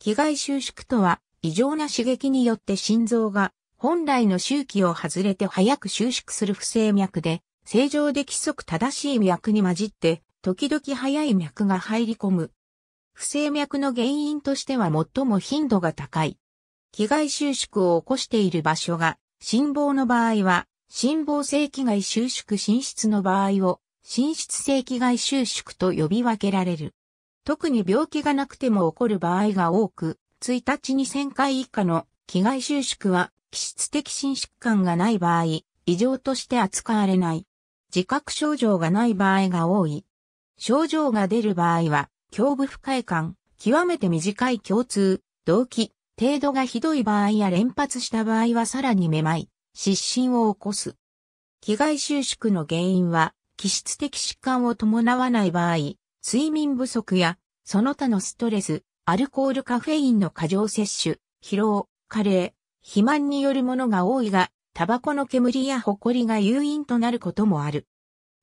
気外収縮とは、異常な刺激によって心臓が本来の周期を外れて早く収縮する不整脈で、正常で規則正しい脈に混じって、時々早い脈が入り込む。不整脈の原因としては最も頻度が高い。気外収縮を起こしている場所が、心房の場合は、心房性気外収縮進出の場合を、進出性気外収縮と呼び分けられる。特に病気がなくても起こる場合が多く、1日に1000回以下の気外収縮は、気質的心疾患がない場合、異常として扱われない。自覚症状がない場合が多い。症状が出る場合は、胸部不快感、極めて短い共通、動悸、程度がひどい場合や連発した場合はさらにめまい、失神を起こす。気外収縮の原因は、気質的疾患を伴わない場合、睡眠不足や、その他のストレス、アルコールカフェインの過剰摂取、疲労、加齢、肥満によるものが多いが、タバコの煙やホコリが誘因となることもある。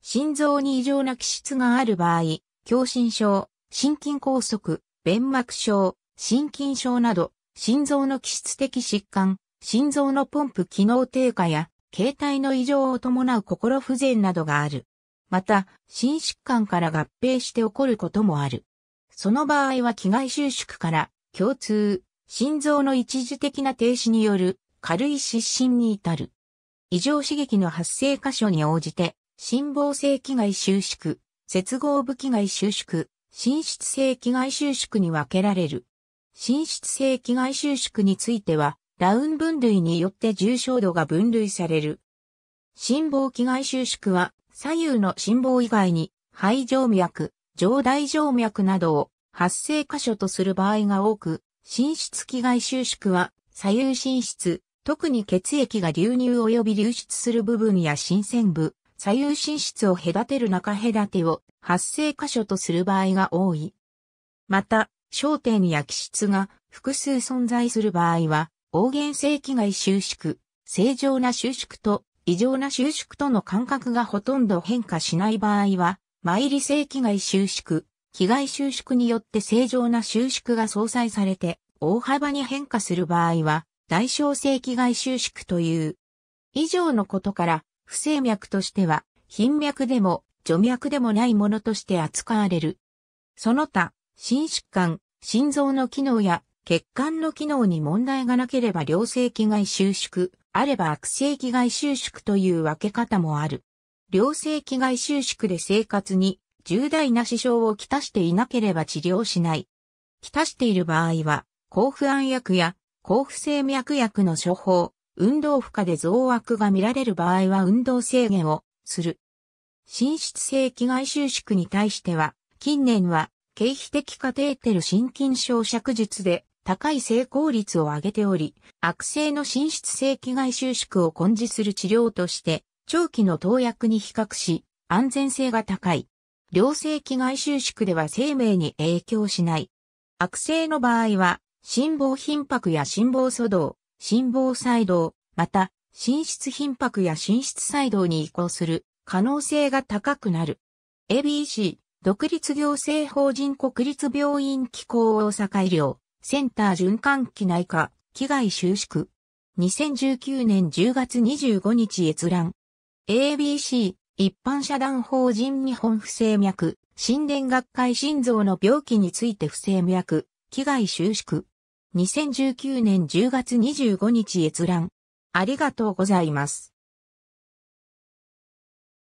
心臓に異常な気質がある場合、狭心症、心筋梗塞、弁膜症、心筋症など、心臓の気質的疾患、心臓のポンプ機能低下や、携帯の異常を伴う心不全などがある。また、心疾患から合併して起こることもある。その場合は気外収縮から共通、心臓の一時的な停止による軽い失神に至る。異常刺激の発生箇所に応じて、心房性気外収縮、接合部気外収縮、心室性気外収縮に分けられる。心室性気外収縮については、ダウン分類によって重症度が分類される。心房気外収縮は、左右の心房以外に、肺静脈、上大静脈などを発生箇所とする場合が多く、心室気外収縮は、左右心室、特に血液が流入及び流出する部分や心線部、左右心室を隔てる中隔てを発生箇所とする場合が多い。また、焦点や気質が複数存在する場合は、黄原性気外収縮、正常な収縮と異常な収縮との間隔がほとんど変化しない場合は、毎理性気外収縮、気外収縮によって正常な収縮が相殺されて、大幅に変化する場合は、大小性気外収縮という。以上のことから、不整脈としては、頻脈でも、除脈でもないものとして扱われる。その他、心疾患、心臓の機能や血管の機能に問題がなければ良性気外収縮、あれば悪性期外収縮という分け方もある。良性期外収縮で生活に重大な支障をきたしていなければ治療しない。きたしている場合は、抗不安薬や抗不整脈薬の処方、運動負荷で増悪が見られる場合は運動制限をする。心室性気外収縮に対しては、近年は経費的カテーテル心筋症尺術で高い成功率を上げており、悪性の心出性気外収縮を根治する治療として、長期の投薬に比較し、安全性が高い。良性気外収縮では生命に影響しない。悪性の場合は、心房頻拍や心房阻動、心房細動、また、心室頻拍や心室細動に移行する可能性が高くなる。ABC、独立行政法人国立病院機構大阪医療。センター循環器内科、危害収縮。2019年10月25日閲覧。ABC、一般社団法人日本不正脈、心電学会心臓の病気について不正脈、危害収縮。2019年10月25日閲覧。ありがとうございます。